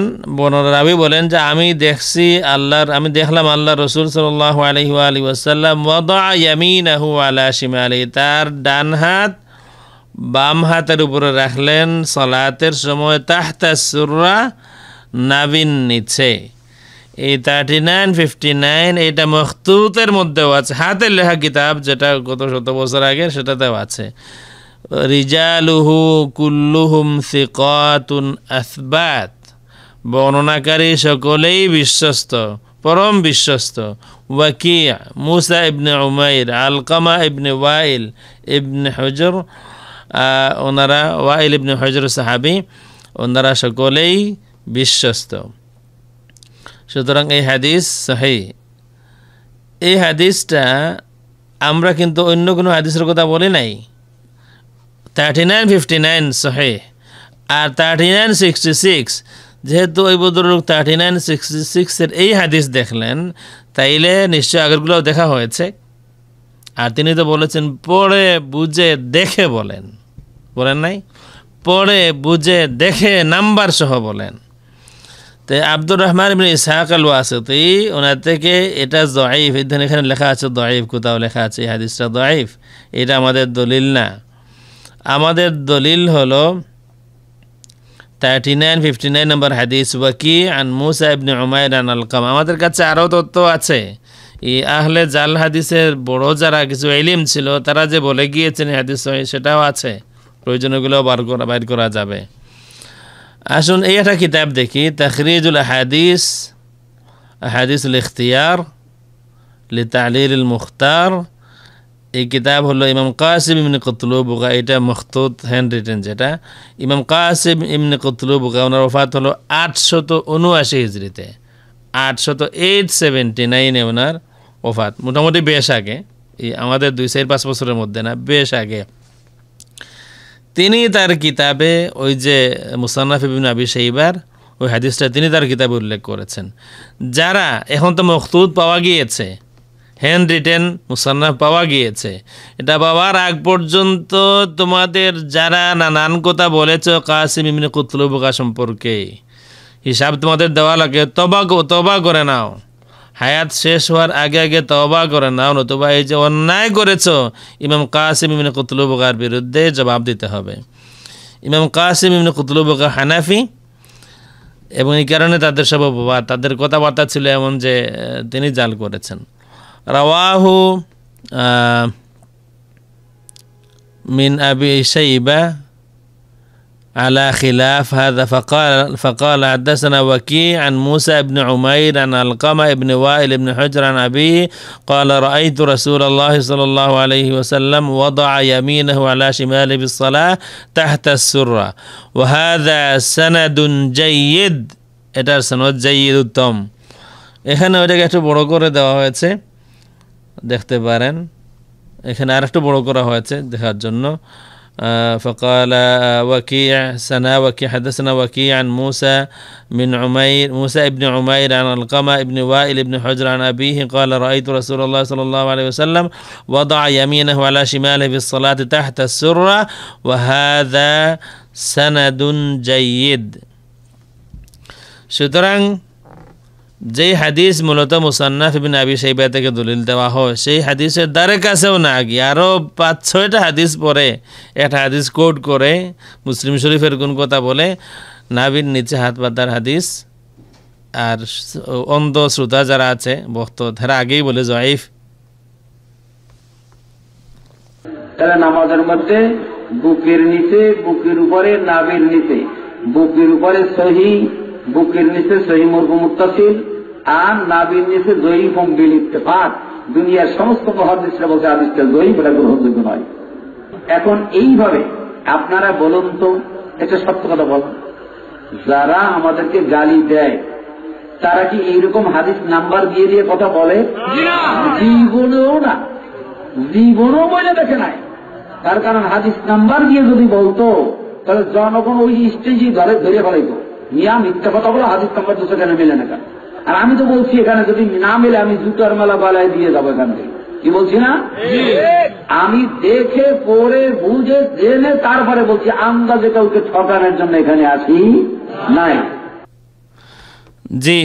রাবি বলেন যে আমি দেখছি আল্লাহর আমি দেখলাম আল্লাহ রসুল সাল্লাহ আলহি আলী ওয়াসাল্লাম ওয়াদা ইয়ামিন আহু আলা শিমালি তার ডান হাত বাম হাতের উপরে রাখলেন সলাতের সময় তাহতা সুররা নাবিন নিচে এই থার্টি নাইন ফিফটি নাইন এটা মখতুতের মধ্যেও আছে হাতের লেখা কিতাব যেটা গত শত বছর আগে সেটাতেও আছে রিজালুহু কুল্লুহুম সিকাতুন আসবাত বর্ণনাকারী সকলেই বিশ্বস্ত পরম বিশ্বস্ত ওয়াকিয়া মুসা ইবনে উমাইর আলকামা ইবনে ওয়াইল ইবনে হজর ওনারা ওয়াইল ইবনে হজর সাহাবি ওনারা সকলেই বিশ্বস্ত সুতরাং এই হাদিস সহি এই হাদিসটা আমরা কিন্তু অন্য কোনো হাদিসের কথা বলি নাই থার্টি নাইন ফিফটি নাইন সহে আর থার্টি নাইন সিক্সটি সিক্স যেহেতু ওই বদরুক থার্টি নাইন সিক্সটি সিক্সের এই হাদিস দেখলেন তাইলে নিশ্চয় আগেরগুলোও দেখা হয়েছে আর তিনি তো বলেছেন পড়ে বুঝে দেখে বলেন বলেন নাই পড়ে বুঝে দেখে নাম্বার সহ বলেন তো আব্দুর রহমান আলু আছে তো এই ওনার থেকে এটা দয়েফ এখানে এখানে লেখা আছে দয়েফ কোথাও লেখা আছে হাদিসটা দয়েফ এটা আমাদের দলিল না আমাদের দলিল হলো থার্টি নাইন ফিফটি নাইন নম্বর হাদিস ওয়াকি আন মুসা ইবনে রান আন আলকাম আমাদের কাছে আরও তথ্য আছে এই আহলে জাল হাদিসের বড় যারা কিছু এলিম ছিল তারা যে বলে গিয়েছেন হাদিস সেটাও আছে প্রয়োজনগুলো বার করা বাইর করা যাবে আসুন এই একটা কিতাব দেখি তখরিজুল হাদিস হাদিস লিখতিয়ার লিতালির মুখতার এই কিতাব হলো ইমাম কাসিম ইমনি কতলু বুকা এটা মখতুত হ্যান্ড রিটেন যেটা ইমাম কাসিম ইমনি কতলু বুকা ওনার ওফাত হলো আটশত উনআশি হিজড়িতে আটশত এইট সেভেন্টি নাইনে ওনার ওফাত মোটামুটি বেশ আগে এই আমাদের দুই চার পাঁচ বছরের মধ্যে না বেশ আগে তিনি তার কিতাবে ওই যে মুসান্নাফ ইবিন আবি সেইবার ওই হাদিসটা তিনি তার কিতাবে উল্লেখ করেছেন যারা এখন তো মখতুদ পাওয়া গিয়েছে হ্যান্ড রিটেন মুসান্নাফ পাওয়া গিয়েছে এটা পাওয়ার আগ পর্যন্ত তোমাদের যারা নানান কথা বলেছ কাসিম ইমিন কুতলুবকা সম্পর্কে হিসাব তোমাদের দেওয়া লাগে তবা তবা করে নাও হায়াত শেষ হওয়ার আগে আগে তবা করে নাও নতুবা এই যে অন্যায় করেছ ইমাম কাসিম ইমিন কুতলুবগার বিরুদ্ধে জবাব দিতে হবে ইমাম কাসিম ইমিন কুতুলুবকা হানাফি এবং এই কারণে তাদের সব তাদের কথাবার্তা ছিল এমন যে তিনি জাল করেছেন রাওয়াহু মিন আবি ইসাইবা على خلاف هذا فقال فقال حدثنا وكيع عن موسى بن عمير عن القمة بن وائل بن حجر عن أبيه قال رأيت رسول الله صلى الله عليه وسلم وضع يمينه على شماله بالصلاة تحت السرة وهذا سند جيد এটার সনদ জাইদ উত্তম এখানে ওইটাকে একটু বড় করে দেওয়া হয়েছে দেখতে পারেন এখানে আর একটু বড় করা হয়েছে দেখার জন্য آه، فقال آه، وكيع سنا وكيع حدثنا وكيع عن موسى من عمير موسى ابن عمير عن القمة ابن وائل ابن حجر عن أبيه قال رأيت رسول الله صلى الله عليه وسلم وضع يمينه على شماله في الصلاة تحت السرة وهذا سند جيد সুতরাং যেই হাদিস মূলত মুসান্নাফ বিন আবি সাইবা থেকে দলিল দেওয়া হয় সেই হাদিসের দ্বারে কাছেও না গিয়ে আরও পাঁচ ছয়টা হাদিস পরে একটা হাদিস কোট করে মুসলিম শরীফের কোন কথা বলে নাবির নিচে হাত পাতার হাদিস আর অন্ধ শ্রোতা যারা আছে বক্ত তারা আগেই বলে জয়ীফ তারা নামাজের মধ্যে বুকের নিচে বুকের উপরে নাবির নিচে বুকের উপরে সহি বুকের নিচে সহি মরকু আর নাবির নিচে জয়ী ফম্বিল ইত্তেফাক দুনিয়ার সমস্ত মহাদিসরা বলছে আদিষ্টা জয়ী এটা গ্রহণযোগ্য নয় এখন এইভাবে আপনারা বলুন তো এটা সত্য কথা বলুন যারা আমাদেরকে গালি দেয় তারা কি এইরকম হাদিস নাম্বার দিয়ে দিয়ে কথা বলে জীবনেও না জীবনও বলে দেখে নাই তার কারণ হাদিস নাম্বার দিয়ে যদি বলতো তাহলে জনগণ ওই স্টেজই ধরে ধরে ফেলাইতো ইয়া মিথ্যা কথা বলো হাদিস নাম্বার দুশো কেন মেলে না আর আমি তো বলছি এখানে যদি না মেলে আমি জুতার মেলা বালায় দিয়ে যাবো এখান থেকে কি বলছি না আমি দেখে পড়ে বুঝে জেনে তারপরে বলছি আন্দাজে কাউকে ঠকানোর জন্য এখানে আছি নাই জি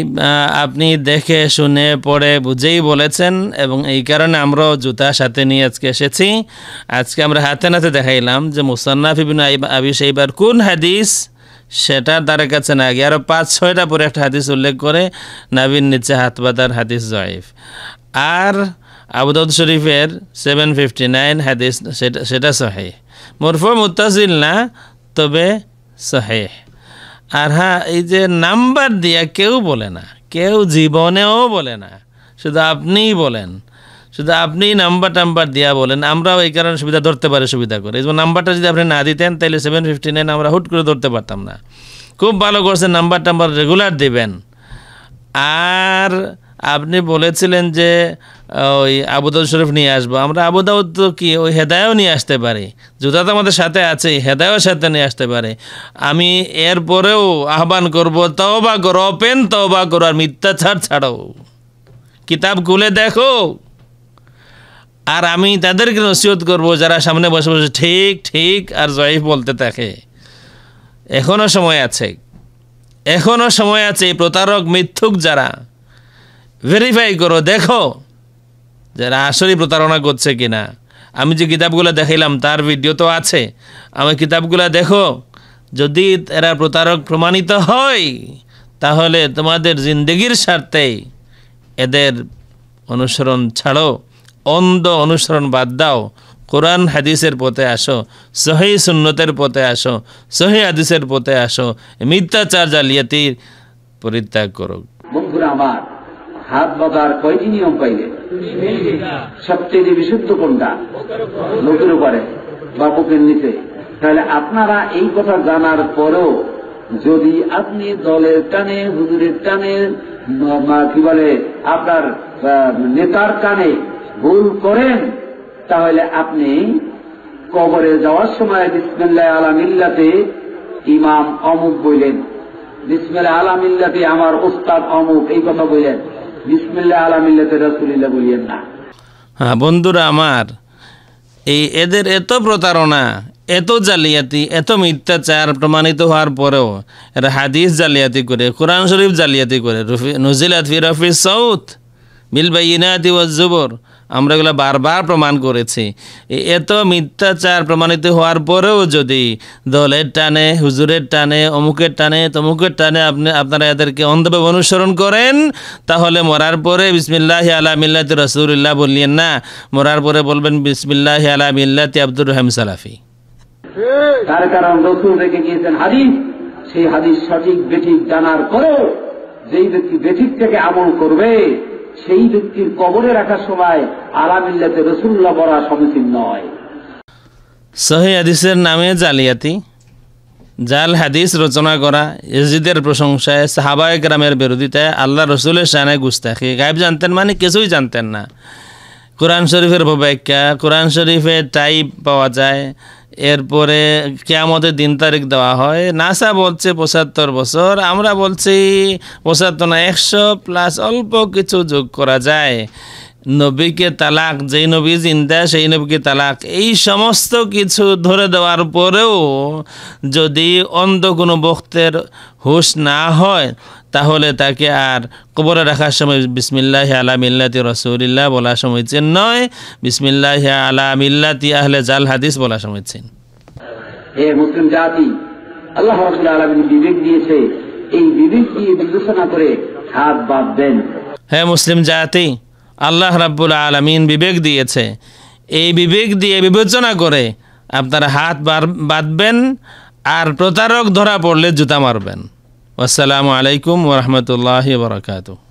আপনি দেখে শুনে পড়ে বুঝেই বলেছেন এবং এই কারণে আমরাও জুতা সাথে নিয়ে আজকে এসেছি আজকে আমরা হাতে নাতে দেখাইলাম যে মুসান্নাফ ইবিন আবি সেইবার কোন হাদিস সেটা তার কাছে না গিয়ে আরও পাঁচ ছয়টা পরে একটা হাদিস উল্লেখ করে নাবির নিচে হাত পাতার হাদিস জয়েফ আর আবুদ শরীফের সেভেন ফিফটি নাইন হাদিস সেটা সেটা সহে মোরফ মুতাজিল না তবে সহে আর হ্যাঁ এই যে নাম্বার দিয়া কেউ বলে না কেউ জীবনেও বলে না শুধু আপনিই বলেন শুধু আপনি নাম্বার টাম্বার দিয়া বলেন আমরাও এই কারণে সুবিধা ধরতে পারে সুবিধা করে এই নাম্বারটা যদি আপনি না দিতেন তাহলে সেভেন ফিফটি নাইন আমরা হুট করে ধরতে পারতাম না খুব ভালো করছে নাম্বার টাম্বার রেগুলার দেবেন আর আপনি বলেছিলেন যে ওই আবুদাউদ শরীফ নিয়ে আসবো আমরা আবুদাউদ তো কি ওই হেদায়ও নিয়ে আসতে পারি জুতা তো আমাদের সাথে আছে হেদায়ও সাথে নিয়ে আসতে পারে আমি এরপরেও আহ্বান করব বা করো তাও বা করো আর মিথ্যাচার ছাড়ো কিতাব খুলে দেখো আর আমি তাদেরকে নসিহত করব যারা সামনে বসে বসে ঠিক ঠিক আর জয়ীফ বলতে থাকে এখনও সময় আছে এখনও সময় আছে প্রতারক মিথ্যুক যারা ভেরিফাই করো দেখো যারা আসলেই প্রতারণা করছে কিনা আমি যে কিতাবগুলো দেখাইলাম তার ভিডিও তো আছে আমি কিতাবগুলো দেখো যদি এরা প্রতারক প্রমাণিত হয় তাহলে তোমাদের জিন্দগির স্বার্থে এদের অনুসরণ ছাড়ো অন্ধ অনুসরণ বাদ দাও কোরআন হাদিসের পথে আসো সহি সুন্নতের পথে আসো সহি হাদিসের পথে আসো মিথ্যাচার জালিয়াতির পরিত্যাগ করো বন্ধুরা আমার হাত বাঁধার কয়টি নিয়ম পাইলে সবচেয়ে বিশুদ্ধ কোনটা লোকের উপরে বা বুকের নিচে তাহলে আপনারা এই কথা জানার পরেও যদি আপনি দলের টানে হুজুরের টানে কি বলে আপনার নেতার কানে ভুল করেন তাহলে আপনি কবরে যাওয়ার সময় বিসমুল্লাহ আলামিল্লাতে ইমাম অমুক বললেন বিসমুল্লাহ আলামিল্লাতে আমার ওস্তাদ অমুক এই কথা বললেন বিসমুল্লাহ আলামিল্লাতে রাসুলিল্লাহ বলিয়েন না হ্যাঁ বন্ধুরা আমার এই এদের এত প্রতারণা এত জালিয়াতি এত মিথ্যাচার প্রমাণিত হওয়ার পরেও এরা হাদিস জালিয়াতি করে কোরআন শরীফ জালিয়াতি করে রফি নজিলাত ফি রফি সৌথ মিলবাই ইনায়াতি ওয়াজ জুবর আমরা এগুলো বারবার প্রমাণ করেছি এত মিথ্যাচার প্রমাণিত হওয়ার পরেও যদি দলের টানে হুজুরের টানে অমুকের টানে তমুকের টানে আপনি আপনারা এদেরকে অন্ধভাবে অনুসরণ করেন তাহলে মরার পরে বিসমিল্লাহ আলা মিল্লাতি রসুল্লাহ বললেন না মরার পরে বলবেন বিসমিল্লাহ আলা মিল্লাতি আব্দুর রহম সালাফি তার কারণ রসুল রেখে গিয়েছেন হাদিস সেই হাদিস সঠিক বেঠিক জানার পরেও যেই ব্যক্তি বেঠিক থেকে আমল করবে সেই ব্যক্তির কবরে রাখার সময় আলামিল্লাতে রসুল্লাহ বলা সমীচীন নয় সহি হাদিসের নামে জালিয়াতি জাল হাদিস রচনা করা ইজিদের প্রশংসায় সাহাবায় গ্রামের বিরোধিতায় আল্লাহ রসুলের সানে গুস্তাখি গায়েব জানতেন মানে কিছুই জানতেন না কোরআন শরীফের উপব্যাখ্যা কোরআন শরীফের টাইপ পাওয়া যায় এরপরে কেয়ামতের দিন তারিখ দেওয়া হয় নাসা বলছে পঁচাত্তর বছর আমরা বলছি পঁচাত্তর না একশো প্লাস অল্প কিছু যোগ করা যায় নবীকে তালাক যেই নবী জিন্দা সেই নবীকে তালাক এই সমস্ত কিছু ধরে দেওয়ার পরেও যদি অন্ধ কোনো বক্তের হুশ না হয় তাহলে তাকে আর কবরে রাখার সময় বিসমিল্লাহ আলা মিল্লাতি রসুলিল্লাহ বলা সময়ছেন নয় বিসমিল্লাহ আলা মিল্লাতি আহলে জাল হাদিস বলা সময়ছেন হে মুসলিম জাতি আল্লাহ আলমিন বিবেক দিয়েছে এই বিবেক দিয়ে বিবেচনা করে হাত হ্যাঁ মুসলিম জাতি আল্লাহ রাব্বুল আলমিন বিবেক দিয়েছে এই বিবেক দিয়ে বিবেচনা করে আপনার হাত বাঁধবেন আর প্রতারক ধরা পড়লে জুতা মারবেন আসসালামু আলাইকুম ওরহমতুল্লাহ বরকাতু